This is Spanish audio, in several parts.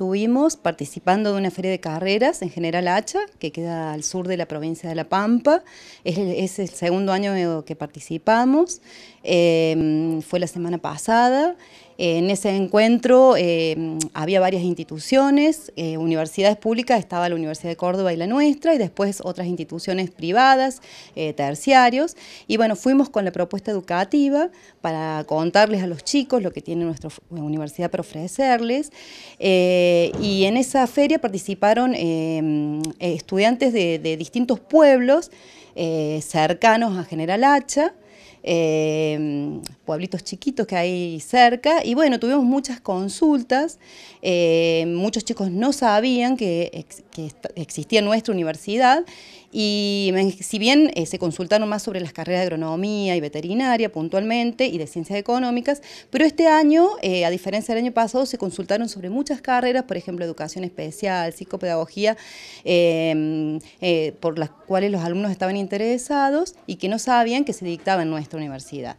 estuvimos participando de una feria de carreras en General Hacha, que queda al sur de la provincia de La Pampa. Es el, es el segundo año que participamos, em, fue la semana pasada. En ese encuentro em, había varias instituciones, eh, universidades públicas, estaba la Universidad de Córdoba y la nuestra, y después otras instituciones privadas, eh, terciarios. Y bueno, fuimos con la propuesta educativa para contarles a los chicos lo que tiene nuestra universidad para ofrecerles. Eh, eh, y en esa feria participaron eh, eh, estudiantes de, distintos pueblos cercanos a General Hacha, pueblitos chiquitos que hay cerca, y bueno, tuvimos muchas consultas, muchos chicos no sabían que existía nuestra universidad, y si bien eh, se consultaron más sobre las carreras de agronomía y veterinaria puntualmente y de ciencias económicas, pero este año, eh, a diferencia del año pasado, se consultaron sobre muchas carreras, por ejemplo, educación especial, psicopedagogía, em, eh, por las cuales los alumnos estaban interesados y que no sabían que se dictaba en nuestra universidad.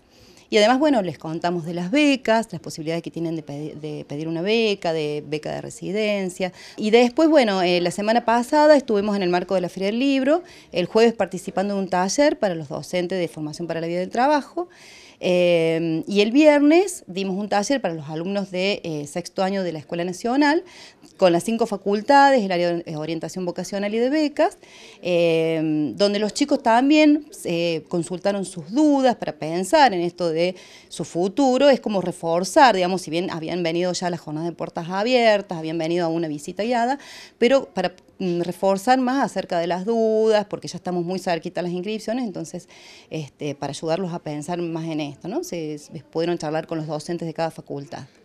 Y además, bueno, les contamos de las becas, las posibilidades que tienen de, pedir una beca, de beca de residencia. Y después, bueno, eh, la semana pasada estuvimos en el marco de la Feria del Libro, el jueves participando en un taller para los docentes de formación para la vida del trabajo. Eh, y el viernes dimos un taller para los alumnos de eh, sexto año de la Escuela Nacional, con las cinco facultades, el área de orientación vocacional y de becas, donde los chicos también consultaron sus dudas para pensar en esto de su futuro, es como reforzar, digamos, si bien habían venido ya a las jornadas de puertas abiertas, habían venido a una visita guiada, pero para mm, reforzar más acerca de las dudas, porque ya estamos muy cerquita a las inscripciones, entonces este, para ayudarlos a pensar más en esto, ¿no? se pudieron charlar con los docentes de cada facultad.